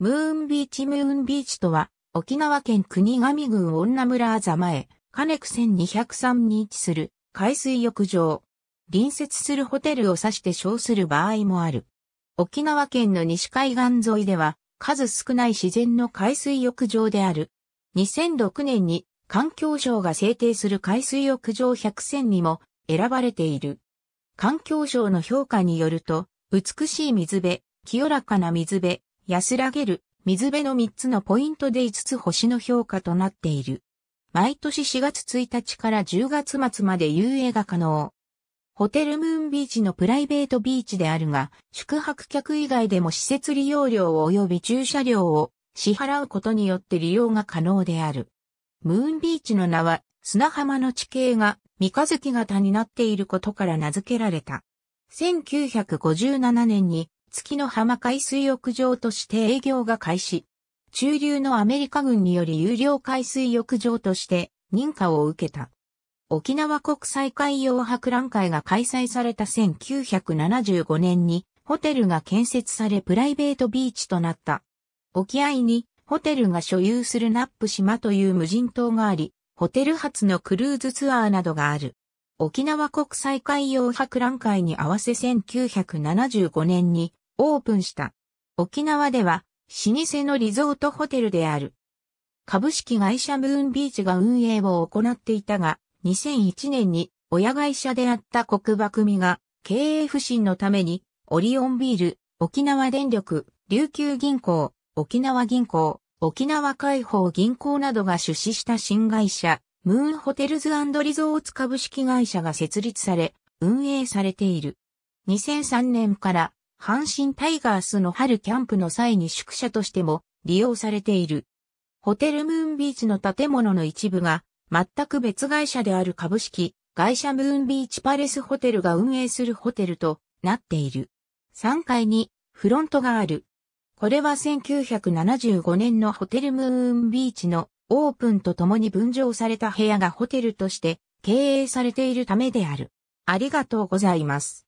ムーンビーチムーンビーチとは、沖縄県国神郡女村あざ前、金区線203に位置する海水浴場。隣接するホテルを指して称する場合もある。沖縄県の西海岸沿いでは、数少ない自然の海水浴場である。2006年に環境省が制定する海水浴場100選にも選ばれている。環境省の評価によると、美しい水辺、清らかな水辺、安らげる、水辺の3つのポイントで5つ星の評価となっている。毎年4月1日から10月末まで遊泳が可能。ホテルムーンビーチのプライベートビーチであるが、宿泊客以外でも施設利用料及び駐車料を支払うことによって利用が可能である。ムーンビーチの名は砂浜の地形が三日月型になっていることから名付けられた。1957年に月の浜海水浴場として営業が開始。中流のアメリカ軍により有料海水浴場として認可を受けた。沖縄国際海洋博覧会が開催された1975年にホテルが建設されプライベートビーチとなった。沖合にホテルが所有するナップ島という無人島があり、ホテル発のクルーズツアーなどがある。沖縄国際海洋博覧会に合わせ1975年にオープンした。沖縄では、老舗のリゾートホテルである。株式会社ムーンビーチが運営を行っていたが、2001年に親会社であった国場組が経営不振のためにオリオンビール、沖縄電力、琉球銀行、沖縄銀行、沖縄解放銀行などが出資した新会社、ムーンホテルズリゾーツ株式会社が設立され、運営されている。2003年から阪神タイガースの春キャンプの際に宿舎としても利用されている。ホテルムーンビーチの建物の一部が全く別会社である株式会社ムーンビーチパレスホテルが運営するホテルとなっている。3階にフロントがある。これは1975年のホテルムーンビーチのオープンとともに分譲された部屋がホテルとして経営されているためである。ありがとうございます。